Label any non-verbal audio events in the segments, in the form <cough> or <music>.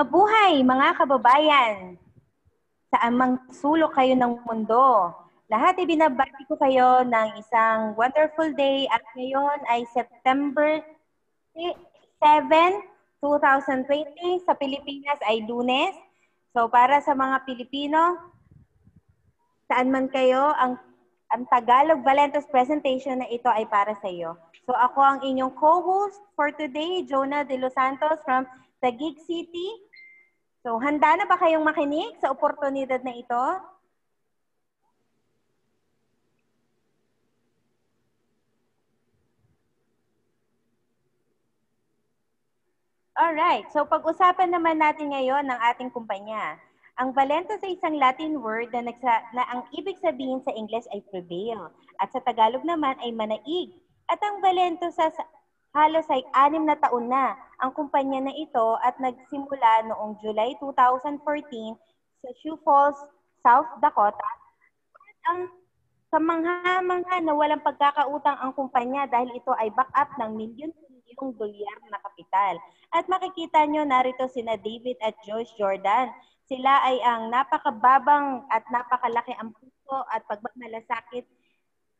Mabuhay mga kababayan! Sa amang sulok kayo ng mundo, lahat ay binabati ko kayo ng isang wonderful day at ngayon ay September 7, 2020 sa Pilipinas ay lunes. So para sa mga Pilipino, saan man kayo, ang, ang Tagalog Valentos presentation na ito ay para sa iyo. So ako ang inyong co-host for today, Jonah De Los Santos from Taguig City, So, handa na ba kayong makinig sa oportunidad na ito? All right. so pag-usapan naman natin ngayon ng ating kumpanya. Ang valenta sa isang Latin word na, nagsa, na ang ibig sabihin sa English ay prevail at sa Tagalog naman ay manaig. At ang valento sa halos ay anim na taon na ang kumpanya na ito at nagsimula noong July 2014 sa Sioux Falls, South Dakota. At ang kamangha-mangha na walang pagkakautang ang kumpanya dahil ito ay back-up ng milyon-milyong dolyar na kapital. At makikita nyo narito sina David at Josh Jordan. Sila ay ang napakababang at napakalaki ang puso at pagmamalasakit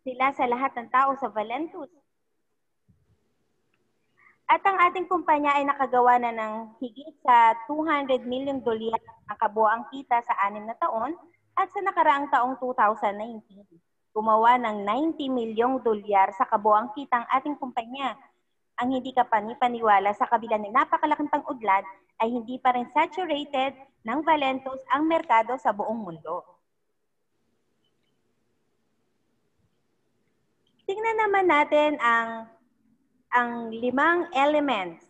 sila sa lahat ng tao sa Valentus at ang ating kumpanya ay nakagawa na ng higit sa 200 million dolyar ang kabuang kita sa anim na taon at sa nakaraang taong 2019. Gumawa ng 90 milyong dolyar sa kabuang kita ang ating kumpanya. Ang hindi ka panipaniwala sa kabila ng napakalaking pang ay hindi pa rin saturated ng Valentos ang merkado sa buong mundo. Tingnan naman natin ang ang limang elements.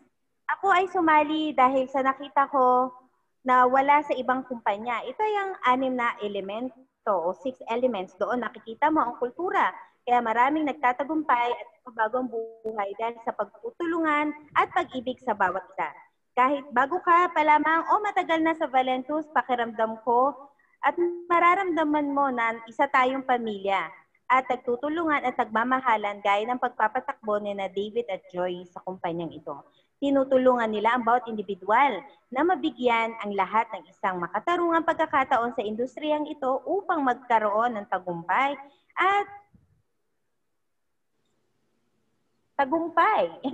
Ako ay sumali dahil sa nakita ko na wala sa ibang kumpanya. Ito yung anim na elemento o six elements. Doon nakikita mo ang kultura. Kaya maraming nagtatagumpay at bagong buhay dahil sa pagtutulungan at pag-ibig sa bawat isa. Kahit bago ka pa lamang o matagal na sa Valentus, pakiramdam ko at mararamdaman mo na isa tayong pamilya at nagtutulungan at nagmamahalan gaya ng pagpapatakbo ni na David at Joy sa kumpanyang ito. Tinutulungan nila ang bawat individual na mabigyan ang lahat ng isang makatarungang pagkakataon sa industriyang ito upang magkaroon ng tagumpay at tagumpay. <laughs>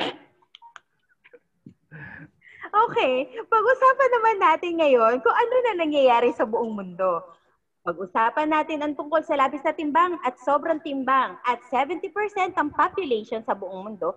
okay, pag-usapan naman natin ngayon kung ano na nangyayari sa buong mundo. Pag-usapan natin ang tungkol sa labis na timbang at sobrang timbang at 70% ng population sa buong mundo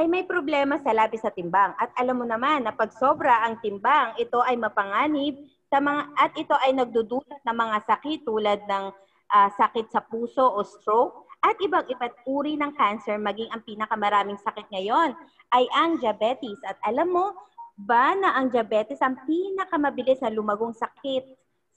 ay may problema sa labis na timbang. At alam mo naman na pag sobra ang timbang, ito ay mapanganib sa mga, at ito ay nagdudulot ng mga sakit tulad ng uh, sakit sa puso o stroke at ibang iba't uri ng cancer maging ang pinakamaraming sakit ngayon ay ang diabetes. At alam mo ba na ang diabetes ang pinakamabilis na lumagong sakit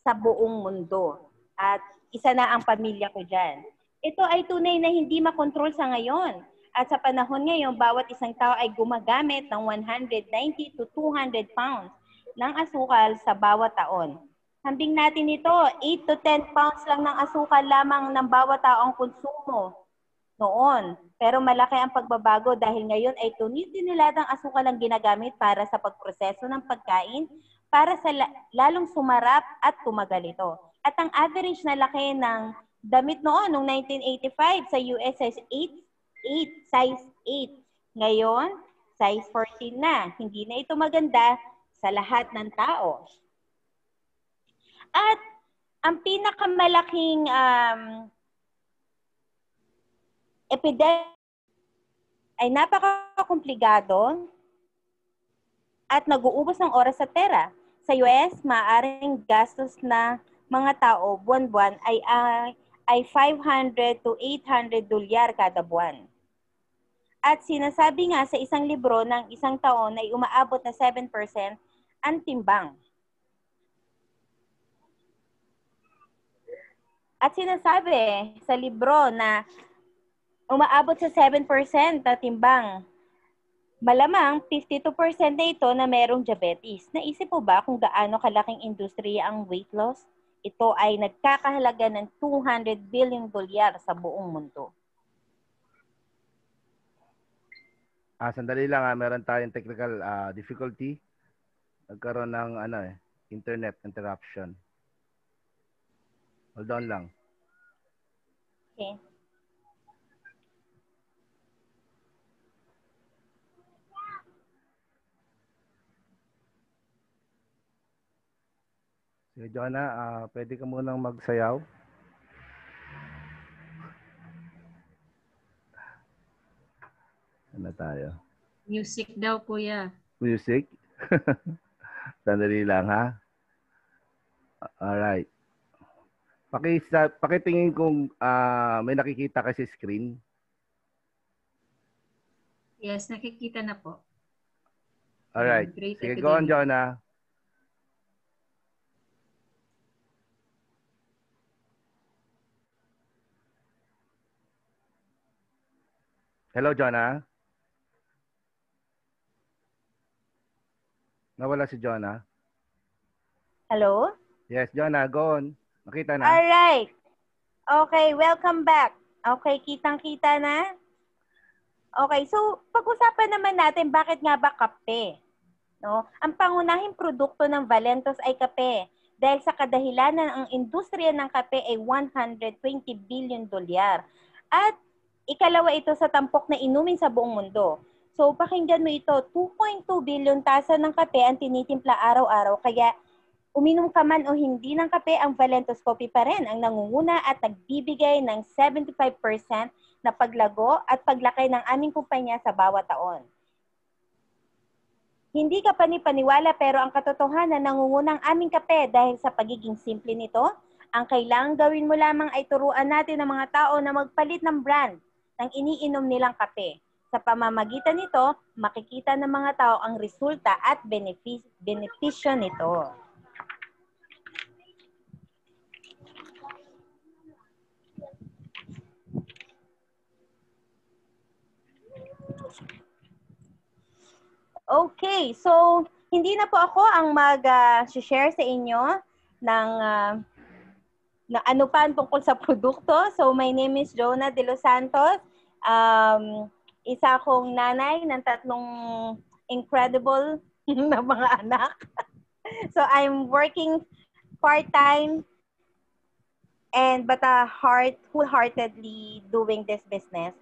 sa buong mundo. At isa na ang pamilya ko dyan. Ito ay tunay na hindi makontrol sa ngayon. At sa panahon ngayon, bawat isang tao ay gumagamit ng 190 to 200 pounds ng asukal sa bawat taon. Hambing natin ito, 8 to 10 pounds lang ng asukal lamang ng bawat tao ang konsumo noon. Pero malaki ang pagbabago dahil ngayon ay tunitinuladang asukal ang ginagamit para sa pagproseso ng pagkain, para sa lalong sumarap at tumagal ito. At ang average na laki ng damit noon, noong 1985, sa US size 8, 8 size 8. Ngayon, size 14 na. Hindi na ito maganda sa lahat ng tao. At ang pinakamalaking um, epidemic ay napakakomplikado at nag-uubos ng oras sa pera. Sa US, maaring gastos na mga tao buwan-buwan ay, ah, ay, ay 500 to 800 dolyar kada buwan. At sinasabi nga sa isang libro ng isang taon ay umaabot na 7% ang timbang. At sinasabi sa libro na umaabot sa 7% na timbang Malamang 52% na ito na merong diabetes. Naisip po ba kung gaano kalaking industriya ang weight loss? Ito ay nagkakahalaga ng 200 billion dolyar sa buong mundo. Ah, sandali lang, ah. meron tayong technical ah, difficulty. Nagkaroon ng ano eh, internet interruption. Hold on lang. Okay. Sige, Joanna, uh, pwede ka munang magsayaw. Ano tayo? Music daw, kuya. Music? <laughs> Sandali lang, ha? Alright. Paki, pakitingin kung uh, may nakikita ka sa screen. Yes, nakikita na po. Alright. Sige, go on, Jonah. Hello, Jonah. Nawala si Jonah. Hello? Yes, Jonah, go on. Nakita na. All right. Okay, welcome back. Okay, kitang-kita na. Okay, so pag-usapan naman natin bakit nga ba kape? No? Ang pangunahing produkto ng Valentos ay kape dahil sa kadahilanan ang industriya ng kape ay 120 billion dolyar. At Ikalawa ito sa tampok na inumin sa buong mundo. So pakinggan mo ito, 2.2 billion tasa ng kape ang tinitimpla araw-araw kaya uminom ka man o hindi ng kape, ang Valentos Coffee pa rin ang nangunguna at nagbibigay ng 75% na paglago at paglaki ng aming kumpanya sa bawat taon. Hindi ka panipaniwala pero ang katotohanan ang aming kape dahil sa pagiging simple nito, ang kailangan gawin mo lamang ay turuan natin ang mga tao na magpalit ng brand ng iniinom nilang kape. Sa pamamagitan nito, makikita ng mga tao ang resulta at benefic- benepisyo nito. Okay, so hindi na po ako ang mag-share ah, uh, sa inyo ng uh, na ano pa tungkol sa produkto. So, my name is Jonah De Los Santos. Um, isa akong nanay ng tatlong incredible <laughs> na mga anak. <laughs> so, I'm working part-time and but a uh, heart wholeheartedly doing this business.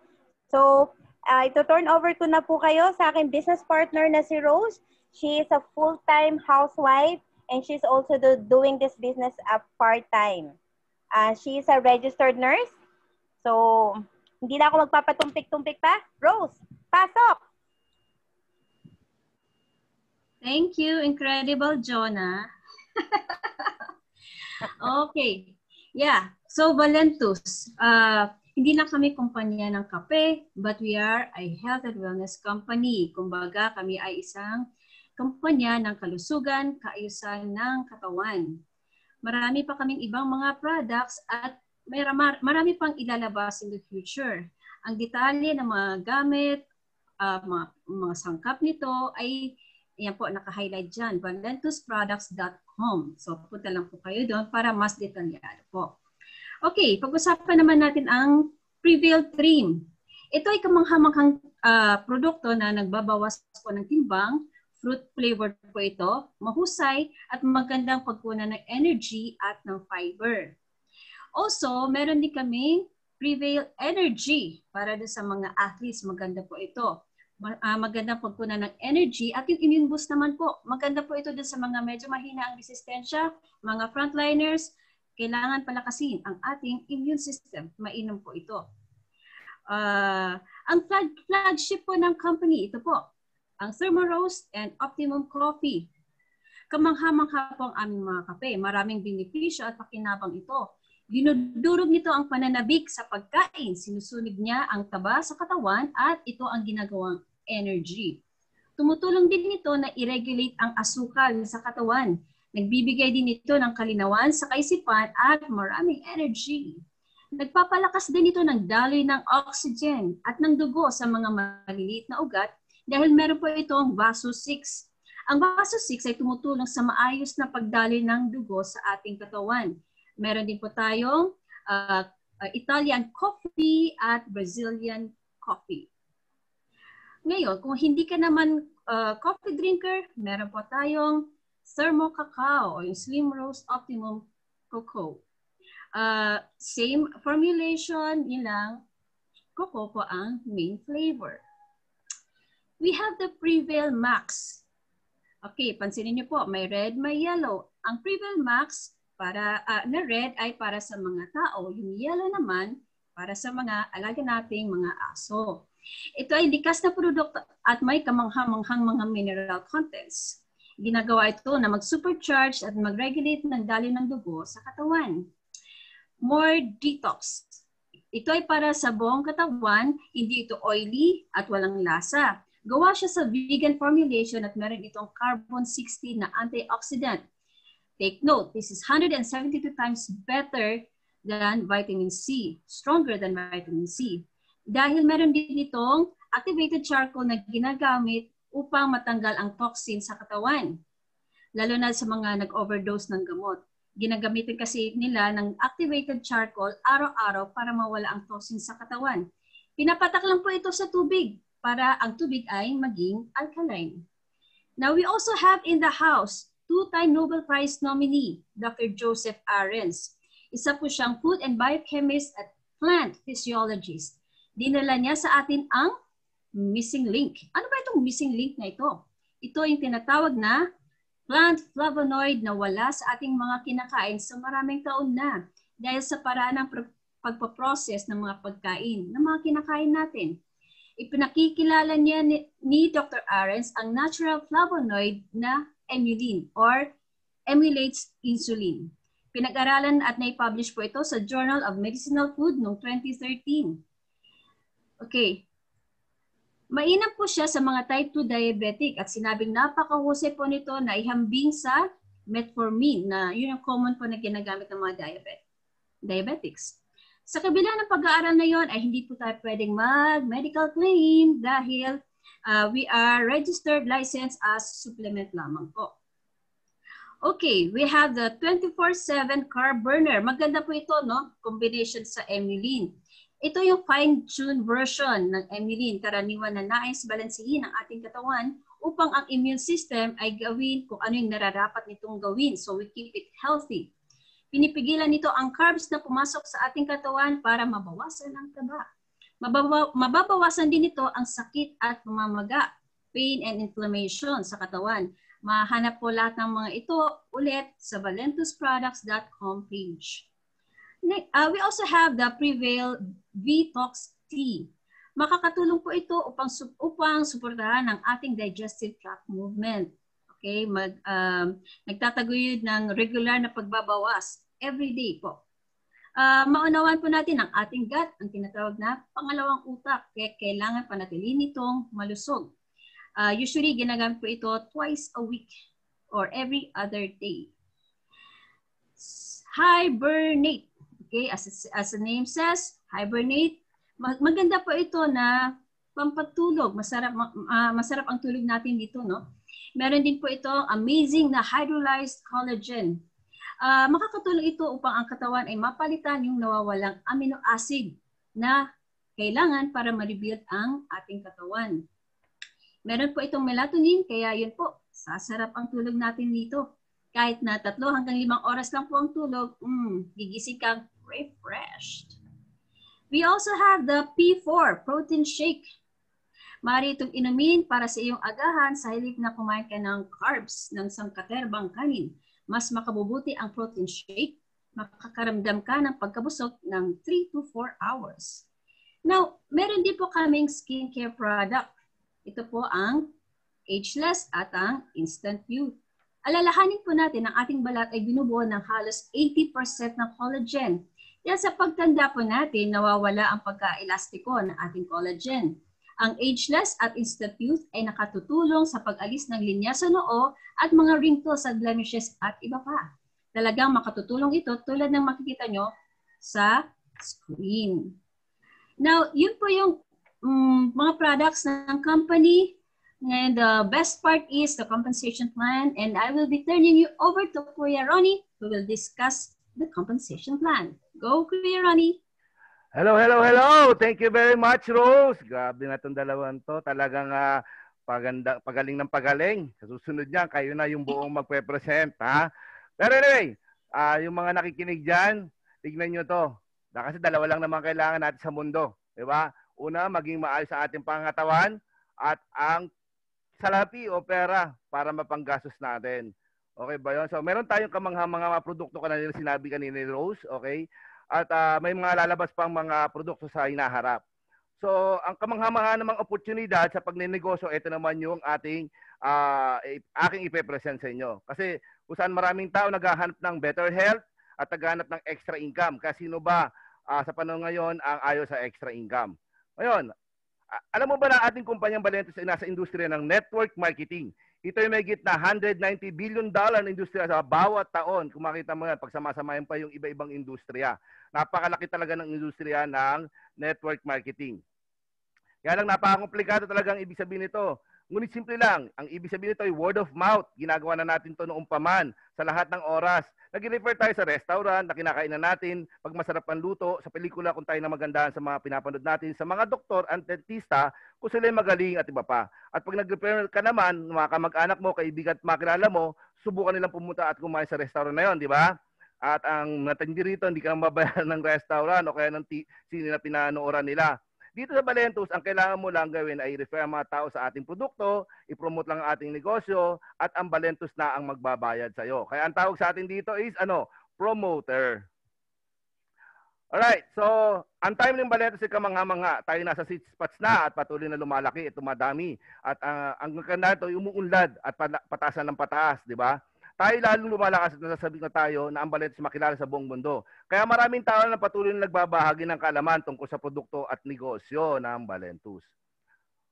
So, uh, ito turn over ko na po kayo sa aking business partner na si Rose. She is a full-time housewife and she's also do- doing this business a uh, part-time. Uh, she is a registered nurse. So, hindi na ako magpapatumpik-tumpik pa. Rose, pasok! Thank you, incredible Jonah. <laughs> okay. Yeah. So, Valentus, uh, hindi na kami kumpanya ng kape, but we are a health and wellness company. Kumbaga, kami ay isang kumpanya ng kalusugan, kaayusan ng katawan. Marami pa kaming ibang mga products at may marami pang ilalabas in the future. Ang detalye ng mga gamit, uh, mga, mga sangkap nito ay yan po, naka-highlight dyan, valentusproducts.com. So, punta lang po kayo doon para mas detalyado po. Okay, pag-usapan naman natin ang Prevail Trim. Ito ay kamanghamanghang uh, produkto na nagbabawas po ng timbang Fruit flavored po ito, mahusay at magandang pagkunan ng energy at ng fiber. Also, meron din kaming Prevail Energy para do sa mga athletes. Maganda po ito. Ah, magandang maganda pagkunan ng energy at yung immune boost naman po. Maganda po ito din sa mga medyo mahina ang resistensya, mga frontliners. Kailangan palakasin ang ating immune system. Mainom po ito. Uh, ang flag, flagship po ng company, ito po, ang Thermarose and Optimum Coffee. Kamangha-mangha po ang aming mga kape. Maraming benepisyo at pakinabang ito. Dinudurog nito ang pananabik sa pagkain. Sinusunog niya ang taba sa katawan at ito ang ginagawang energy. Tumutulong din nito na i-regulate ang asukal sa katawan. Nagbibigay din ito ng kalinawan sa kaisipan at maraming energy. Nagpapalakas din ito ng daloy ng oxygen at ng dugo sa mga maliliit na ugat dahil meron po itong vaso 6. Ang vaso 6 ay tumutulong sa maayos na pagdali ng dugo sa ating katawan. Meron din po tayong uh, Italian coffee at Brazilian coffee. Ngayon, kung hindi ka naman uh, coffee drinker, meron po tayong thermo cacao o yung Slim Rose Optimum Cocoa. Uh, same formulation, yun lang, cocoa po ang main flavor we have the Prevail Max. Okay, pansinin niyo po, may red, may yellow. Ang Prevail Max para uh, na red ay para sa mga tao, yung yellow naman para sa mga alaga nating mga aso. Ito ay likas na produkto at may kamanghang manghang mga mineral contents. Ginagawa ito na mag-supercharge at mag-regulate ng dali ng dugo sa katawan. More detox. Ito ay para sa buong katawan, hindi ito oily at walang lasa. Gawa siya sa vegan formulation at meron itong carbon-60 na antioxidant. Take note, this is 172 times better than vitamin C, stronger than vitamin C. Dahil meron din itong activated charcoal na ginagamit upang matanggal ang toxin sa katawan. Lalo na sa mga nag-overdose ng gamot ginagamitin kasi nila ng activated charcoal araw-araw para mawala ang toxin sa katawan. Pinapatak lang po ito sa tubig para ang tubig ay maging alkaline. Now, we also have in the house two-time Nobel Prize nominee, Dr. Joseph Arens. Isa po siyang food and biochemist at plant physiologist. Dinala niya sa atin ang missing link. Ano ba itong missing link na ito? Ito yung tinatawag na plant flavonoid na wala sa ating mga kinakain sa maraming taon na dahil sa paraan ng pagpaprocess ng mga pagkain, ng mga kinakain natin. Ipinakikilala niya ni, ni Dr. Arens ang natural flavonoid na emulin or emulates insulin. Pinag-aralan at nai-publish po ito sa Journal of Medicinal Food noong 2013. Okay. Mainam po siya sa mga type 2 diabetic at sinabing napakahusay po nito na ihambing sa metformin na yun ang common po na ginagamit ng mga diabetic diabetics. Sa kabila ng pag-aaral na yon ay hindi po tayo pwedeng mag-medical claim dahil uh, we are registered license as supplement lamang po. Okay, we have the 24-7 car burner. Maganda po ito, no? Combination sa Emulin. Ito yung fine-tuned version ng Emulin. Karaniwan na nais balansihin ang ating katawan upang ang immune system ay gawin kung ano yung nararapat nitong gawin. So we keep it healthy. Pinipigilan nito ang carbs na pumasok sa ating katawan para mabawasan ang taba. mababawasan din ito ang sakit at mamamaga, pain and inflammation sa katawan. Mahanap po lahat ng mga ito ulit sa valentusproducts.com page. Uh, we also have the Prevail Detox Tea. Makakatulong po ito upang, upang suportahan ang ating digestive tract movement. Okay, mag, um, nagtataguyod ng regular na pagbabawas every day po. Uh, ah, maunawan po natin ang ating gut, ang tinatawag na pangalawang utak. Kaya kailangan panatilihin itong malusog. Uh, usually, ginagamit po ito twice a week or every other day. Hibernate. Okay, as, as the name says, hibernate. Maganda po ito na pampatulog. Masarap, uh, masarap ang tulog natin dito, no? Meron din po ito amazing na hydrolyzed collagen Uh, makakatulong ito upang ang katawan ay mapalitan yung nawawalang amino acid na kailangan para ma-rebuild ang ating katawan. Meron po itong melatonin, kaya yun po, sasarap ang tulog natin dito. Kahit na tatlo hanggang limang oras lang po ang tulog, mm, gigising kang refreshed. We also have the P4 protein shake. Maaari itong inumin para sa iyong agahan sa halip na kumain ka ng carbs ng sangkaterbang kanin mas makabubuti ang protein shake, makakaramdam ka ng pagkabusog ng 3 to 4 hours. Now, meron din po kaming skincare product. Ito po ang ageless at ang instant youth. Alalahanin po natin ang ating balat ay binubuo ng halos 80% ng collagen. Yan sa pagtanda po natin, nawawala ang pagka-elastiko ng ating collagen. Ang ageless at instant youth ay nakatutulong sa pag-alis ng linya sa noo at mga wrinkles at blemishes at iba pa. Talagang makatutulong ito tulad ng makikita nyo sa screen. Now, yun po yung um, mga products ng company. And the best part is the compensation plan. And I will be turning you over to Kuya Ronnie who will discuss the compensation plan. Go, Kuya Ronnie! Hello, hello, hello. Thank you very much, Rose. Grabe na tong dalawang to. Talagang uh, paganda, pagaling ng pagaling. susunod niyan, kayo na yung buong magpe-present, ha? Pero anyway, uh, yung mga nakikinig diyan, tignan niyo to. kasi dalawa lang naman kailangan natin sa mundo, 'di ba? Una, maging maayos sa ating pangatawan at ang salapi o pera para mapanggastos natin. Okay ba 'yon? So, meron tayong kamangha mga produkto kanina sinabi kanina ni Rose, okay? at uh, may mga lalabas pang mga produkto sa hinaharap. So, ang kamangha namang oportunidad sa pagnenegosyo, ito naman yung ating uh, aking ipepresent sa inyo. Kasi usan maraming tao naghahanap ng better health at naghahanap ng extra income. Kasi sino ba uh, sa panahon ngayon ang ayaw sa extra income? Ngayon, alam mo ba na ating kumpanyang Valentes ay nasa industriya ng network marketing ito ay may gitna, 190 billion dollar na industriya sa bawat taon. Kung makita mo yan, pagsamasamayan pa yung iba-ibang industriya. Napakalaki talaga ng industriya ng network marketing. Kaya lang napakakomplikado talaga ang ibig sabihin nito. Ngunit simple lang, ang ibig sabihin nito ay word of mouth. Ginagawa na natin to noong paman sa lahat ng oras. Nag-refer tayo sa restaurant na kinakainan natin, pag masarap ang luto, sa pelikula kung tayo na magandahan sa mga pinapanood natin, sa mga doktor at dentista kung sila magaling at iba pa. At pag nag-refer ka naman, mga kamag-anak mo, kaibigan at makilala mo, subukan nilang pumunta at kumain sa restaurant na yon, di ba? At ang natindi rito, hindi ka mabayaran <laughs> ng restaurant o kaya ng t- sino na pinanooran nila. Dito sa Balentos, ang kailangan mo lang gawin ay refer mga tao sa ating produkto, i-promote lang ang ating negosyo, at ang Balentos na ang magbabayad sa'yo. Kaya ang tawag sa atin dito is ano? Promoter. Alright, so ang time ng Balentos ay kamangha-mangha. Tayo nasa six spots na at patuloy na lumalaki tumadami. At uh, ang ganda ito ay umuunlad at patasan ng pataas, di ba? tayo lalong lumalakas at nasasabi na tayo na ang Valencia makilala sa buong mundo. Kaya maraming tao na patuloy na nagbabahagi ng kaalaman tungkol sa produkto at negosyo ng Valentus.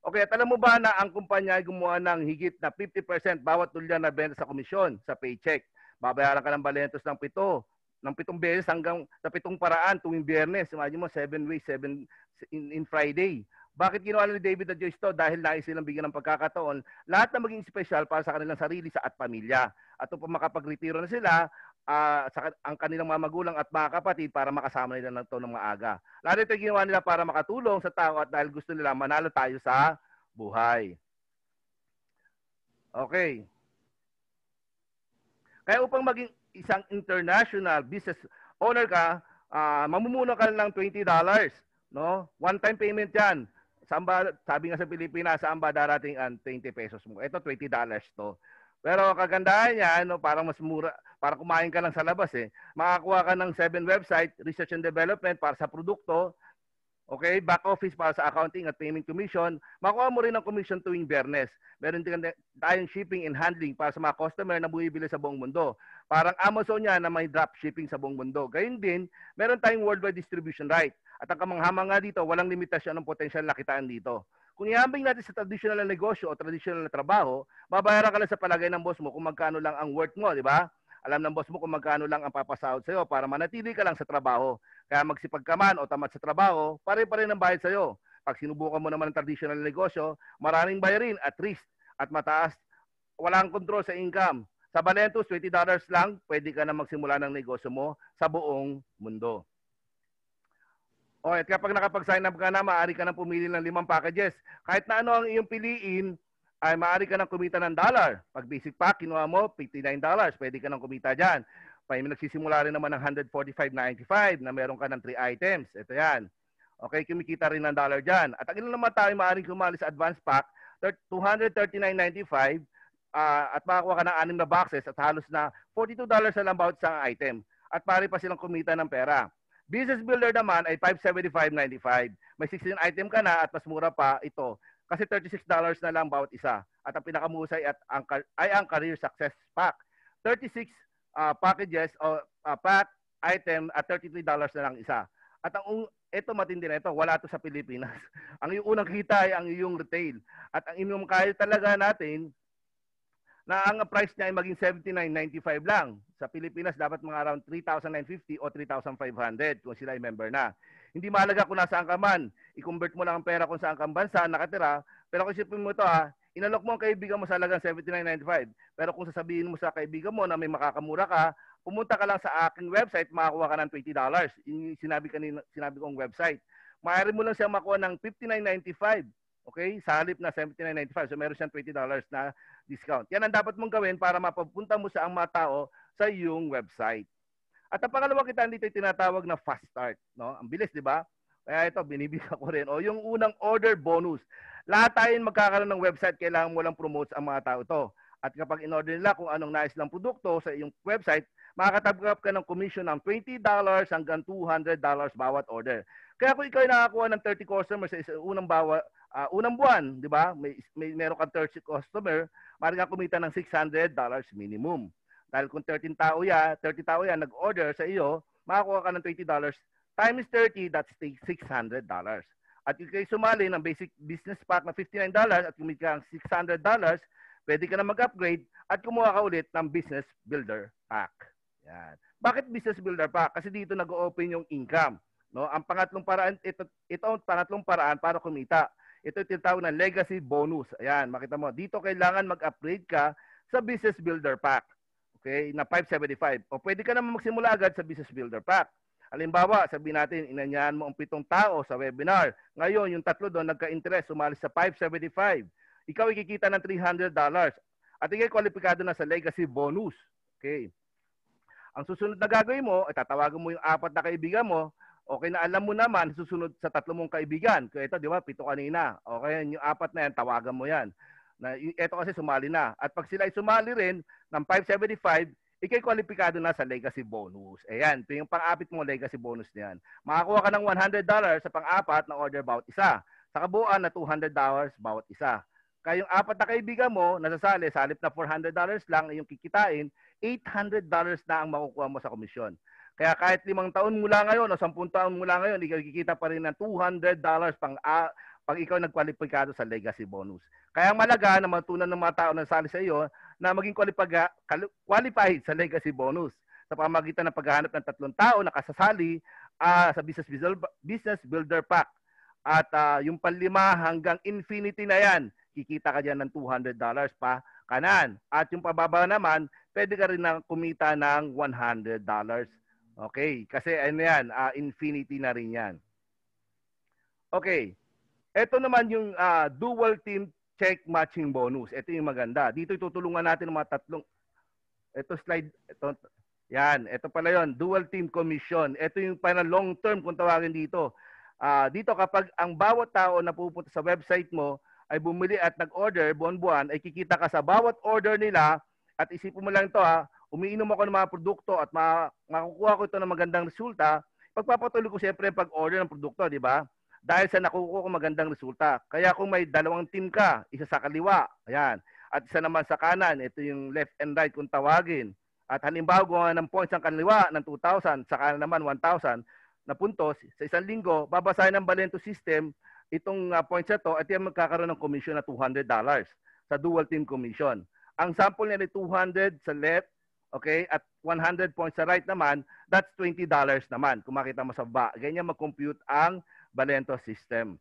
Okay, at alam mo ba na ang kumpanya ay gumawa ng higit na 50% bawat tulya na benta sa komisyon sa paycheck. Babayaran ka ng Valentus ng pito, ng pitong beses hanggang sa pitong paraan tuwing biyernes. Imagine mo, seven ways, seven in, in Friday. Bakit ginawa ni David at Joyce to? Dahil nais silang bigyan ng pagkakataon, lahat na maging special para sa kanilang sarili sa at pamilya. At upang makapagretiro na sila, uh, sa, ang kanilang mga magulang at mga kapatid para makasama nila ng to ng maaga. Lahat ito ginawa nila para makatulong sa tao at dahil gusto nila manalo tayo sa buhay. Okay. Kaya upang maging isang international business owner ka, uh, mamumuno ka ng $20. No? One-time payment yan saan ba, sabi nga sa Pilipinas, saan ba darating ang 20 pesos mo? Ito, 20 dollars to. Pero kagandahan niya, ano, parang mas mura, para kumain ka lang sa labas eh. Makakuha ka ng 7 website, research and development para sa produkto, okay, back office para sa accounting at payment commission. Makuha mo rin ang commission tuwing Bernes. Meron din tayong shipping and handling para sa mga customer na bumibili sa buong mundo. Parang Amazon niya na may drop shipping sa buong mundo. Gayun din, meron tayong worldwide distribution right. At ang kamanghama nga dito, walang limitasyon ng potensyal na kitaan dito. Kung ihambing natin sa traditional na negosyo o traditional na trabaho, babayaran ka lang sa palagay ng boss mo kung magkano lang ang worth mo, di ba? Alam ng boss mo kung magkano lang ang papasahod sa'yo para manatili ka lang sa trabaho. Kaya magsipag ka man o tamad sa trabaho, pare-pare ng bayad sa'yo. Pag sinubukan mo naman ang traditional na negosyo, maraming bayarin at risk at mataas. Walang control sa income. Sa Valentus, $20 lang, pwede ka na magsimula ng negosyo mo sa buong mundo. Oh, at kapag nakapag-sign up ka na, maaari ka nang pumili ng limang packages. Kahit na ano ang iyong piliin, ay maaari ka nang kumita ng dollar. Pag basic pack, kinuha mo, $59. Pwede ka nang kumita dyan. Pag nagsisimula rin naman ng 145.95 na meron ka ng 3 items. Ito yan. Okay, kumikita rin ng dollar dyan. At ang ilan naman tayo maaaring kumali sa advance pack, 239.95 uh, ah, at makakuha ka ng anim na boxes at halos na $42 na lang bawat isang item. At pare pa silang kumita ng pera. Business Builder naman ay 575.95. May 16 item ka na at mas mura pa ito. Kasi $36 na lang bawat isa. At ang pinakamusay at ang, ay ang Career Success Pack. 36 uh, ah, packages o uh, pack item at $33 na lang isa. At ang ito matindi na ito, wala to sa Pilipinas. <laughs> ang iyong unang kita ay ang iyong retail. At ang inyong kaya talaga natin na ang price niya ay maging 79.95 lang sa Pilipinas dapat mga around 3,950 o 3,500 kung sila ay member na. Hindi mahalaga kung nasaan ka man. I-convert mo lang ang pera kung saan kang bansa nakatira. Pero kung isipin mo ito ha, inalok mo ang kaibigan mo sa halagang 79.95. Pero kung sasabihin mo sa kaibigan mo na may makakamura ka, pumunta ka lang sa aking website, makakuha ka ng $20. Yung sinabi, kanina, sinabi kong website. Maaari mo lang siya makuha ng 59.95. Okay? Sa halip na 79.95. So meron siyang $20 na discount. Yan ang dapat mong gawin para mapapunta mo sa ang mga tao sa iyong website. At ang pangalawa kita dito ay tinatawag na fast start. No? Ang bilis, di ba? Kaya ito, binibigyan ko rin. O yung unang order bonus. Lahat tayo magkakaroon ng website, kailangan mo lang promote ang mga tao to. At kapag in-order nila kung anong nais ng produkto sa iyong website, makakatanggap ka ng commission ng $20 hanggang $200 bawat order. Kaya kung ikaw ay nakakuha ng 30 customers sa isang unang bawa, uh, unang buwan, di ba? May, may meron kang 30 customer, maaaring kang kumita ng $600 minimum. Dahil kung 13 tao ya, 30 tao yan nag-order sa iyo, makakuha ka ng $20 times 30, that's $600. At kung kayo sumali ng basic business pack na $59 at kumita ka ng $600, pwede ka na mag-upgrade at kumuha ka ulit ng business builder pack. Yan. Bakit business builder pack? Kasi dito nag-open yung income. No, ang pangatlong paraan ito ito ang pangatlong paraan para kumita. Ito yung tinatawag na legacy bonus. Ayan, makita mo. Dito kailangan mag-upgrade ka sa business builder pack okay, na 575. O pwede ka naman magsimula agad sa Business Builder Pack. Halimbawa, sabihin natin, inanyahan mo ang pitong tao sa webinar. Ngayon, yung tatlo doon nagka-interest, umalis sa 575. Ikaw ay kikita ng $300. At ikay kwalipikado na sa legacy bonus. Okay. Ang susunod na gagawin mo, ay tatawagan mo yung apat na kaibigan mo. Okay na alam mo naman, susunod sa tatlo mong kaibigan. Kaya ito, di ba, pito kanina. Okay, yung apat na yan, tawagan mo yan. Na, ito kasi sumali na. At pag sila ay sumali rin, ng 575, ikay kwalipikado na sa legacy bonus. Ayan, ito yung pang-apit mong legacy bonus na yan. Makakuha ka ng $100 sa pang-apat na order bawat isa. Sa kabuuan na $200 bawat isa. Kaya yung apat na kaibigan mo, nasasali, sa na $400 lang yung kikitain, $800 na ang makukuha mo sa komisyon. Kaya kahit limang taon mula ngayon o sampung taon mula ngayon, ikaw ikikita pa rin ng $200 pang, ah, pag ikaw nagkwalipikado sa legacy bonus. Kaya malaga na matunan ng mga tao na sali sa iyo na maging qualified, sa legacy bonus sa pamagitan ng paghahanap ng tatlong tao na kasasali uh, sa Business Builder, Business Builder Pack. At uh, yung panlima hanggang infinity na yan, kikita ka dyan ng $200 pa kanan. At yung pababa naman, pwede ka rin na kumita ng $100. Okay, kasi ano yan, uh, infinity na rin yan. Okay, ito naman yung uh, dual team check matching bonus. Ito yung maganda. Dito itutulungan natin ng mga tatlong ito slide ito yan, ito pala 'yon, dual team commission. Ito yung para long term kung tawagin dito. Uh, dito kapag ang bawat tao na pupunta sa website mo ay bumili at nag-order buwan-buwan ay kikita ka sa bawat order nila at isipin mo lang to ha, umiinom ako ng mga produkto at makukuha ko ito ng magandang resulta, pagpapatuloy ko siyempre pag-order ng produkto, di ba? dahil sa nakukuha ko magandang resulta. Kaya kung may dalawang team ka, isa sa kaliwa, ayan, at isa naman sa kanan, ito yung left and right kung tawagin. At halimbawa kung ng points ang kaliwa ng 2,000, sa kanan naman 1,000 na puntos, sa isang linggo, babasahin ng Balento system itong ah, points na to at yan magkakaroon ng commission na $200 sa dual team commission. Ang sample niya ay 200 sa left, okay, at 100 points sa right naman, that's $20 naman kung makita mo sa ba. Ganyan mag-compute ang Valento system.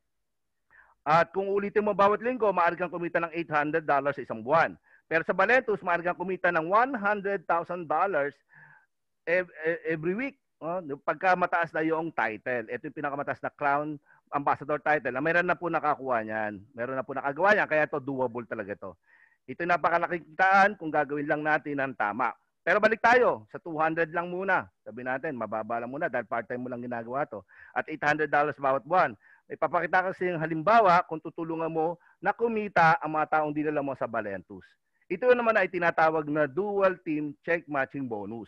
At kung ulitin mo bawat linggo, maaari kang kumita ng $800 sa isang buwan. Pero sa Balentos, maaari kang kumita ng $100,000 e-, every week. Oh, pagka mataas na yung title. Ito yung pinakamataas na crown ambassador title. Meron na po nakakuha niyan. Meron na po nakagawa niyan. Kaya to doable talaga to. Ito napakalaking kitaan kung gagawin lang natin ng tama. Pero balik tayo sa 200 lang muna. Sabi natin, mababa lang muna dahil part-time mo lang ginagawa to. At $800 bawat buwan. Ipapakita kasi yung halimbawa kung tutulungan mo na kumita ang mga taong dinala mo sa Valentus. Ito naman ay tinatawag na dual team check matching bonus.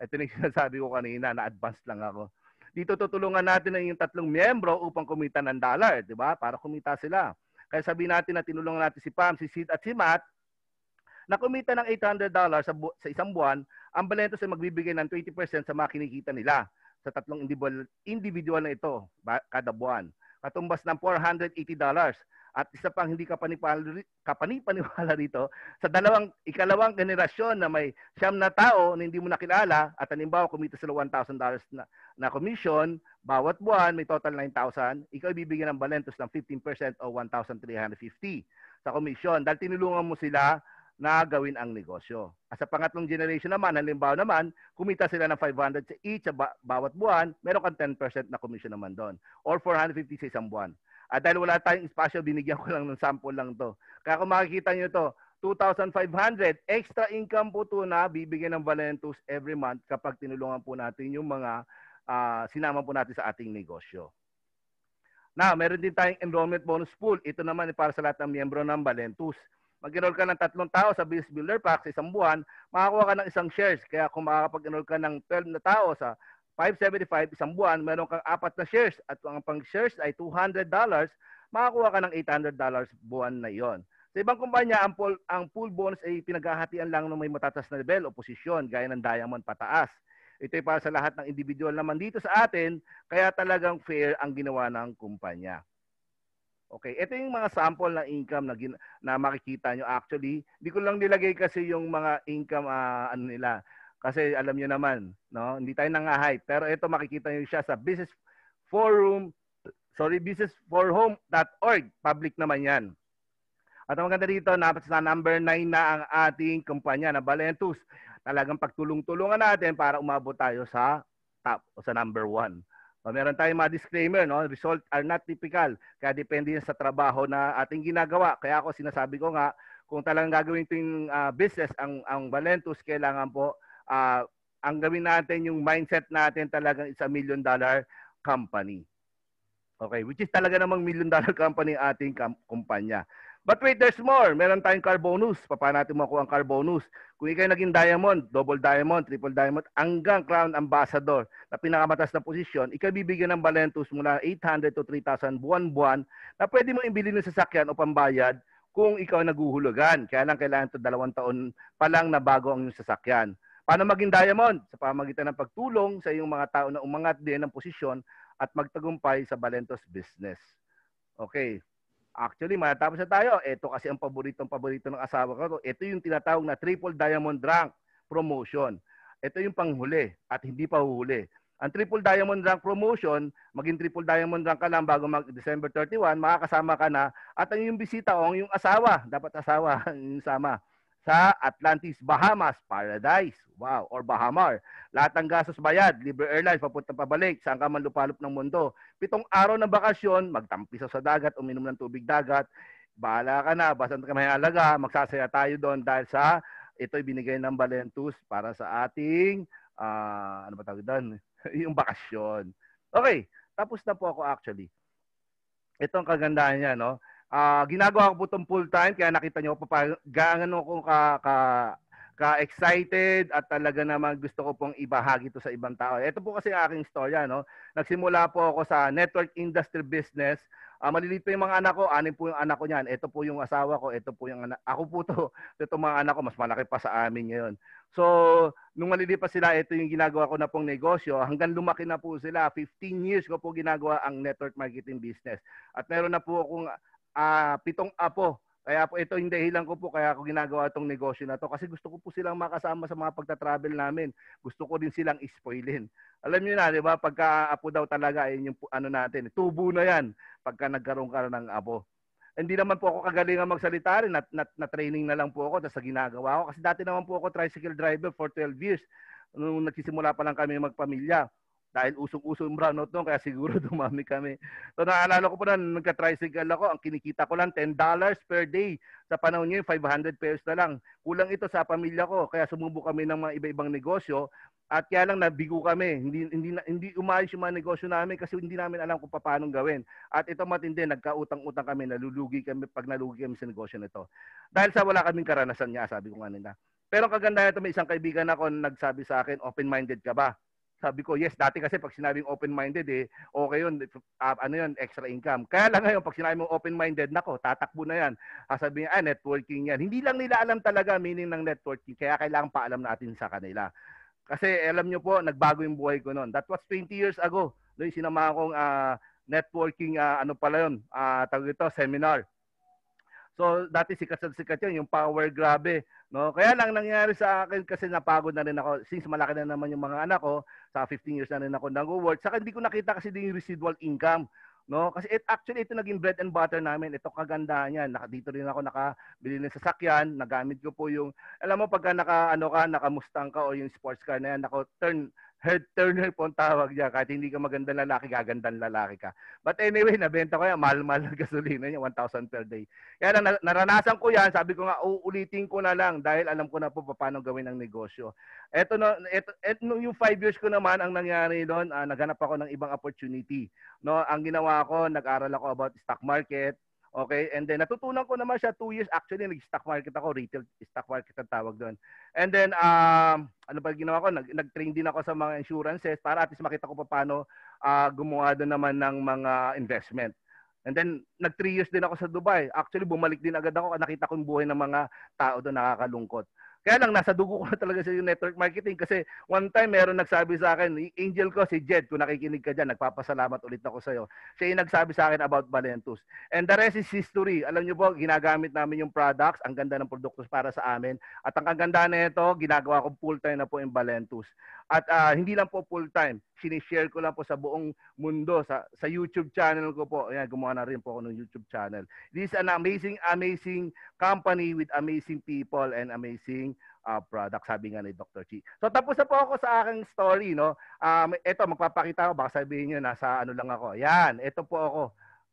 Ito na yung <laughs> sinasabi ko kanina na advance lang ako. Dito tutulungan natin ang yung tatlong miyembro upang kumita ng dollar, di ba? Para kumita sila. Kaya sabi natin na tinulungan natin si Pam, si Sid at si Matt na kumita ng $800 sa, bu- sa isang buwan, ang Balentos ay magbibigay ng 20% sa mga kinikita nila sa tatlong individual, individual na ito kada buwan. Katumbas ng $480 at isa pang hindi kapanipaniwala, kapanipaniwala rito sa dalawang ikalawang generasyon na may siyam na tao na hindi mo nakilala at halimbawa kumita sila $1,000 na, na commission bawat buwan may total 9,000 ikaw bibigyan ng balentos ng 15% o 1,350 sa komisyon. dahil tinulungan mo sila na gawin ang negosyo. At sa pangatlong generation naman, halimbawa naman, kumita sila ng 500 sa each sa bawat buwan, meron kang 10% na commission naman doon. Or 450 sa isang buwan. At dahil wala tayong espasyo, binigyan ko lang ng sample lang to. Kaya kung makikita nyo to, 2,500 extra income po to na bibigyan ng Valentus every month kapag tinulungan po natin yung mga uh, sinama po natin sa ating negosyo. Na, meron din tayong enrollment bonus pool. Ito naman ay para sa lahat ng miyembro ng Valentus mag-enroll ka ng tatlong tao sa business builder pack sa isang buwan, makakuha ka ng isang shares. Kaya kung makakapag-enroll ka ng 12 na tao sa 575 isang buwan, meron kang apat na shares at ang pang shares ay $200, makakuha ka ng $800 buwan na yon. Sa ibang kumpanya, ang pool, ang pool bonus ay pinaghahatian lang ng may matatas na level o posisyon gaya ng diamond pataas. Ito ay para sa lahat ng individual naman dito sa atin, kaya talagang fair ang ginawa ng kumpanya. Okay, ito yung mga sample ng income na, gin- na makikita nyo actually. Hindi ko lang nilagay kasi yung mga income uh, ano nila. Kasi alam nyo naman, no? hindi tayo nang Pero ito makikita nyo siya sa Business Forum, sorry, businessforhome.org. Public naman yan. At ang maganda dito, dapat na number 9 na ang ating kumpanya na Valentus. Talagang pagtulong-tulungan natin para umabot tayo sa top o sa number 1. O, meron tayong mga disclaimer, no? result are not typical. Kaya depende yan sa trabaho na ating ginagawa. Kaya ako sinasabi ko nga, kung talagang gagawin ito yung uh, business, ang, ang Valentus, kailangan po, uh, ang gawin natin yung mindset natin talagang is a million dollar company. Okay, which is talaga namang million dollar company ating kam- kumpanya. But wait, there's more. Meron tayong carbonus. Paano natin makuha ang carbonus? Kung ikaw naging diamond, double diamond, triple diamond, hanggang crown ambassador na pinakamatas na posisyon, ikaw bibigyan ng Balentus mula 800 to 3,000 buwan-buwan na pwede mo imbili ng sasakyan o pambayad kung ikaw naguhulugan. Kaya lang kailangan ito dalawang taon pa lang na bago ang iyong sasakyan. Paano maging diamond? Sa pamagitan ng pagtulong sa iyong mga tao na umangat din ng posisyon at magtagumpay sa Balentos business. Okay. Actually, matatapos na tayo. Ito kasi ang paboritong paborito ng asawa ko. Ito yung tinatawag na Triple Diamond Rank Promotion. Ito yung panghuli at hindi pa huhuli. Ang Triple Diamond Rank Promotion, maging Triple Diamond Rank ka lang bago mag December 31, makakasama ka na. At ang iyong bisita o ang iyong asawa, dapat asawa, <laughs> yung sama sa Atlantis Bahamas Paradise. Wow, or Bahamar. Lahat ng gastos bayad, libre airlines, papunta pabalik, sa ka man lupalop ng mundo. Pitong araw ng bakasyon, magtampisa sa dagat, uminom ng tubig dagat, bahala ka na, basta ka may alaga, magsasaya tayo doon dahil sa ito binigay ng Valentus para sa ating uh, ano ba tawag doon? <laughs> yung bakasyon. Okay, tapos na po ako actually. Itong kagandahan niya, no? Uh, ginagawa ko po itong full time kaya nakita niyo po pa gaano ko ka, ka ka-excited at talaga naman gusto ko pong ibahagi ito sa ibang tao. Ito po kasi aking storya, no? Nagsimula po ako sa network industry business. Uh, maliliit po yung mga anak ko, anin po yung anak ko niyan. Ito po yung asawa ko, ito po yung anak. Ako po to, <laughs> ito mga anak ko, mas malaki pa sa amin ngayon. So, nung maliliit pa sila, ito yung ginagawa ko na pong negosyo. Hanggang lumaki na po sila, 15 years ko po ginagawa ang network marketing business. At meron na po akong uh, pitong apo. Kaya po ito yung dahilan ko po kaya ako ginagawa itong negosyo na to kasi gusto ko po silang makasama sa mga pagta-travel namin. Gusto ko din silang spoilin. Alam niyo na, 'di ba? Pagka apo daw talaga ay yung ano natin, tubo na 'yan pagka nagkaroon ka ng apo. Hindi naman po ako kagalingan magsalita rin, na, na, na training na lang po ako sa ginagawa ko kasi dati naman po ako tricycle driver for 12 years nung nagsisimula pa lang kami magpamilya dahil usong-uso yung brownout noon, kaya siguro <laughs> dumami kami. So naalala ko po na, nagka-tricycle ako, ang kinikita ko lang, $10 per day. Sa panahon niyo, 500 pesos na lang. Kulang ito sa pamilya ko, kaya sumubo kami ng mga iba-ibang negosyo. At kaya lang nabigo kami. Hindi, hindi, hindi umayos yung mga negosyo namin kasi hindi namin alam kung paano gawin. At ito matindi, nagkautang-utang kami, nalulugi kami pag nalugi kami sa negosyo nito. Dahil sa wala kaming karanasan niya, sabi ko nga nila. Pero ang kagandahan nito, may isang kaibigan ako nagsabi sa akin, open-minded ka ba? sabi ko, yes, dati kasi pag sinabing open-minded, eh, okay yun, uh, ano yun, extra income. Kaya lang ngayon, pag sinabi mong open-minded, nako, tatakbo na yan. Ah, sabi niya, ah, networking yan. Hindi lang nila alam talaga meaning ng networking, kaya kailangan paalam natin sa kanila. Kasi eh, alam nyo po, nagbago yung buhay ko noon. That was 20 years ago. Doon sinama akong uh, ah, networking, uh, ano pala yun, uh, tawag ito, seminar. So dati sikat na sikat yun, yung power grabe. No? Kaya lang nangyari sa akin kasi napagod na rin ako. Since malaki na naman yung mga anak ko, sa 15 years na rin ako nag-work. Saka hindi ko nakita kasi din yung residual income. No? Kasi it, actually, ito naging bread and butter namin. Ito kagandahan niya. Naka, dito rin ako nakabili ng sasakyan. Nagamit ko po yung, alam mo, pagka naka, ano ka, naka Mustang ka o yung sports car na yan, nako, turn, Heart turner po ang tawag niya. Kahit hindi ka magandang lalaki, gagandang lalaki ka. But anyway, nabenta ko yan. Mahal-mahal ang <laughs> gasolina niya. 1,000 per day. Kaya na, naranasan ko yan. Sabi ko nga, uulitin ko na lang dahil alam ko na po paano gawin ang negosyo. Ito, no, ito, ito, yung five years ko naman, ang nangyari doon, uh, ah, naghanap ako ng ibang opportunity. No, ang ginawa ko, nag-aral ako about stock market, Okay? And then natutunan ko naman siya 2 years. Actually, nag-stock market ako. Retail stock market ang tawag doon. And then, um, ano pa ginawa ko? Nag- nag-train din ako sa mga insurances para at least makita ko pa paano uh, gumawa doon naman ng mga investment. And then, nag-3 years din ako sa Dubai. Actually, bumalik din agad ako. Nakita ko yung buhay ng mga tao doon nakakalungkot. Kaya lang, nasa dugo ko na talaga sa network marketing kasi one time meron nagsabi sa akin, angel ko si Jed, kung nakikinig ka dyan, nagpapasalamat ulit ako sa'yo. Siya yung nagsabi sa akin about Valentus. And the rest is history. Alam nyo po, ginagamit namin yung products, ang ganda ng produktos para sa amin. At ang kaganda na ito, ginagawa ko full-time na po in Valentus. At uh, hindi lang po full time, sinishare ko lang po sa buong mundo sa sa YouTube channel ko po. Ayan, gumawa na rin po ako ng YouTube channel. This is an amazing amazing company with amazing people and amazing uh, product sabi nga ni Dr. Chi. So tapos na po ako sa aking story no. Um ito magpapakita ako baka sabihin niyo nasa ano lang ako. Yan, ito po ako.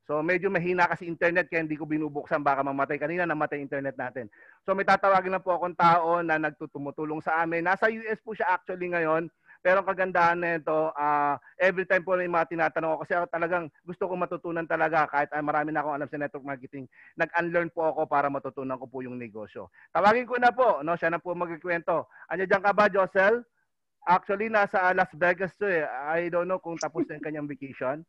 So medyo mahina kasi internet kaya hindi ko binubuksan baka mamatay. Kanina namatay internet natin. So may tatawagin na po akong tao na nagtutumutulong sa amin. Nasa US po siya actually ngayon. Pero ang kagandahan na ito, uh, every time po may mga tinatanong ako kasi ako talagang gusto kong matutunan talaga kahit uh, marami na akong alam sa network marketing. Nag-unlearn po ako para matutunan ko po yung negosyo. Tawagin ko na po, no? siya na po magkikwento. Ano dyan ka ba, Jocel? Actually, nasa Las Vegas to eh. I don't know kung tapos na yung kanyang vacation.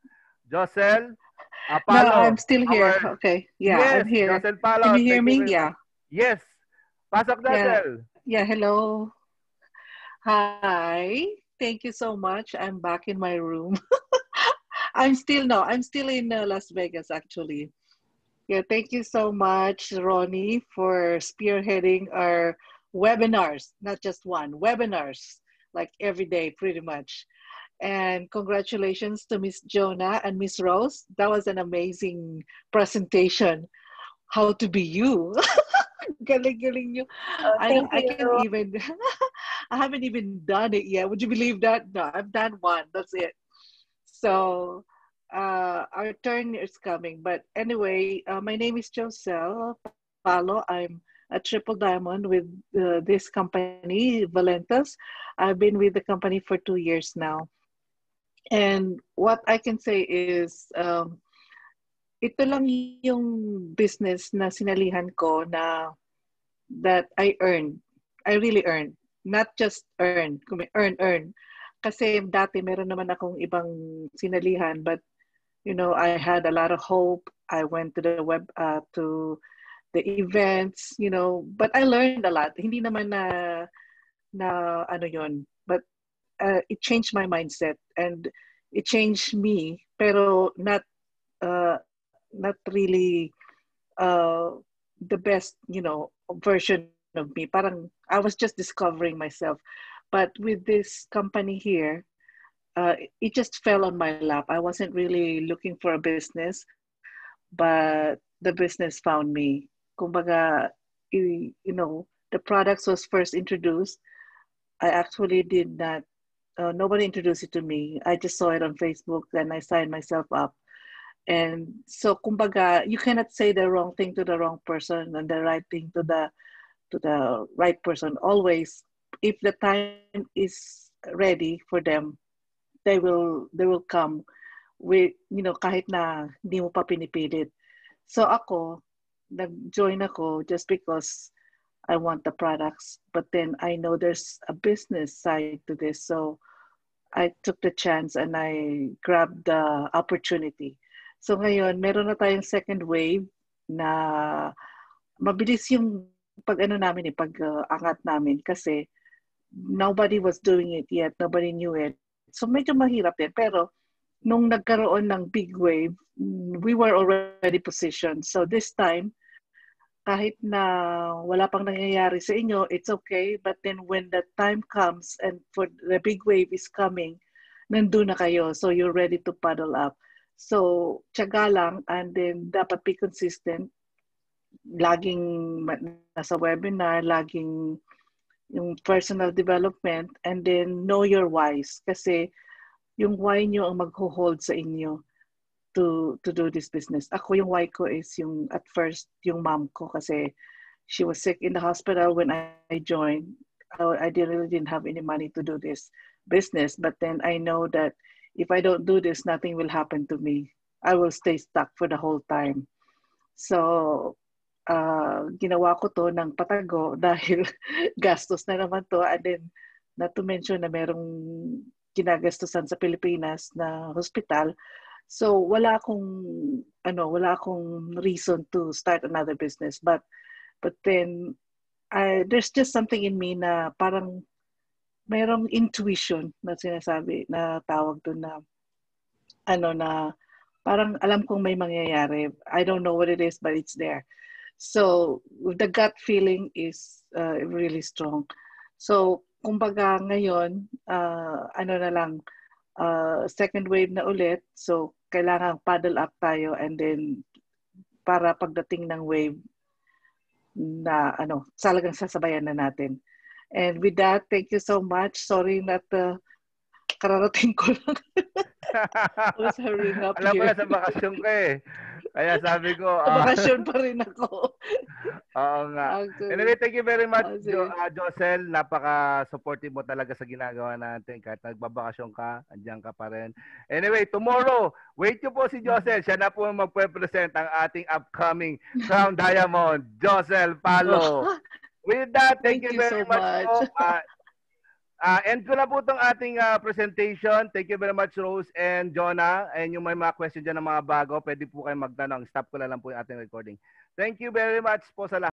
Josel, <laughs> Apalo. No, I'm still here. Our... Okay. Yeah, yes, I'm here. Josel Palo. Can you hear me? Yeah. Yes. Pasok, Josel. Yeah. yeah, hello. Hi. Thank you so much. I'm back in my room. <laughs> I'm still, no, I'm still in uh, Las Vegas, actually. Yeah, thank you so much, Ronnie, for spearheading our webinars, not just one, webinars, like every day, pretty much. And congratulations to Miss Jonah and Miss Rose. That was an amazing presentation. How to be you. Galing-galing <laughs> you. Oh, I, I can't even, <laughs> I haven't even done it yet. Would you believe that? No, I've done one. That's it. So uh, our turn is coming. But anyway, uh, my name is Joselle Palo. I'm a triple diamond with uh, this company, Valentas. I've been with the company for two years now. And what I can say is, um, ito lang yung business na sinalihan ko na that I earned. I really earned. Not just earned, earn, earn. Kasi dati meron naman akong ibang sinalihan but you know, I had a lot of hope. I went to the web, uh, to the events, you know, but I learned a lot. Hindi naman na, na ano yon uh, it changed my mindset and it changed me, pero not uh, not really uh, the best, you know, version of me. Parang I was just discovering myself, but with this company here, uh, it just fell on my lap. I wasn't really looking for a business, but the business found me. Kumbaga, you, you know, the products was first introduced. I actually did not uh, nobody introduced it to me. I just saw it on Facebook and I signed myself up. And so, kumbaga, you cannot say the wrong thing to the wrong person and the right thing to the to the right person. Always, if the time is ready for them, they will they will come. We, you know, kahit na hindi mo pa pinipilit. So ako, nag-join ako just because I want the products, but then I know there's a business side to this. So I took the chance and I grabbed the opportunity. So ngayon, meron na tayong second wave na mabilis yung pag ano namin eh, pag uh, angat namin kasi nobody was doing it yet, nobody knew it. So medyo mahirap yan pero nung nagkaroon ng big wave, mm, we were already positioned. So this time, kahit na wala pang nangyayari sa inyo, it's okay. But then when the time comes and for the big wave is coming, nandun na kayo. So you're ready to paddle up. So, tiyaga lang and then dapat be consistent. Laging nasa webinar, laging yung personal development and then know your whys. Kasi yung why nyo ang magho-hold sa inyo. to to do this business. Ako yung why ko is yung at first yung mom ko kasi she was sick in the hospital when I, joined. I, I really didn't have any money to do this business, but then I know that if I don't do this, nothing will happen to me. I will stay stuck for the whole time. So, uh, ginawa ko to ng patago <laughs> dahil gastos na naman to and then not to mention na merong ginagastusan sa Pilipinas na hospital So wala akong ano, wala akong reason to start another business but but then I, there's just something in me na parang mayroong intuition na sinasabi na tawag doon na ano na parang alam kong may mangyayari. I don't know what it is but it's there. So the gut feeling is uh, really strong. So kumbaga ngayon uh, ano na lang uh, second wave na ulit. So kailangan paddle up tayo and then para pagdating ng wave na ano, talagang sasabayan na natin. And with that, thank you so much. Sorry that uh, kararating ko lang. <laughs> I up Alam here. mo, sa bakasyon ka eh. Kaya sabi ko, uh, bakasyon pa rin ako. <laughs> Oo nga. Actually, anyway, thank you very much, oh, jo- uh, ah, Jocel. Napaka-supportive mo talaga sa ginagawa natin. Kahit nagbabakasyon ka, andyan ka pa rin. Anyway, tomorrow, wait nyo po si Jocel. Siya na po magpe-present ang ating upcoming Crown Diamond, Jocel Palo. <laughs> With that, thank, thank you, you very so much. much. Po. Uh, Uh, ah, end ko na po itong ating uh, presentation. Thank you very much, Rose and Jonah. And yung may mga question dyan ng mga bago, pwede po kayo magtanong. Stop ko na lang po yung ating recording. Thank you very much po sa lahat.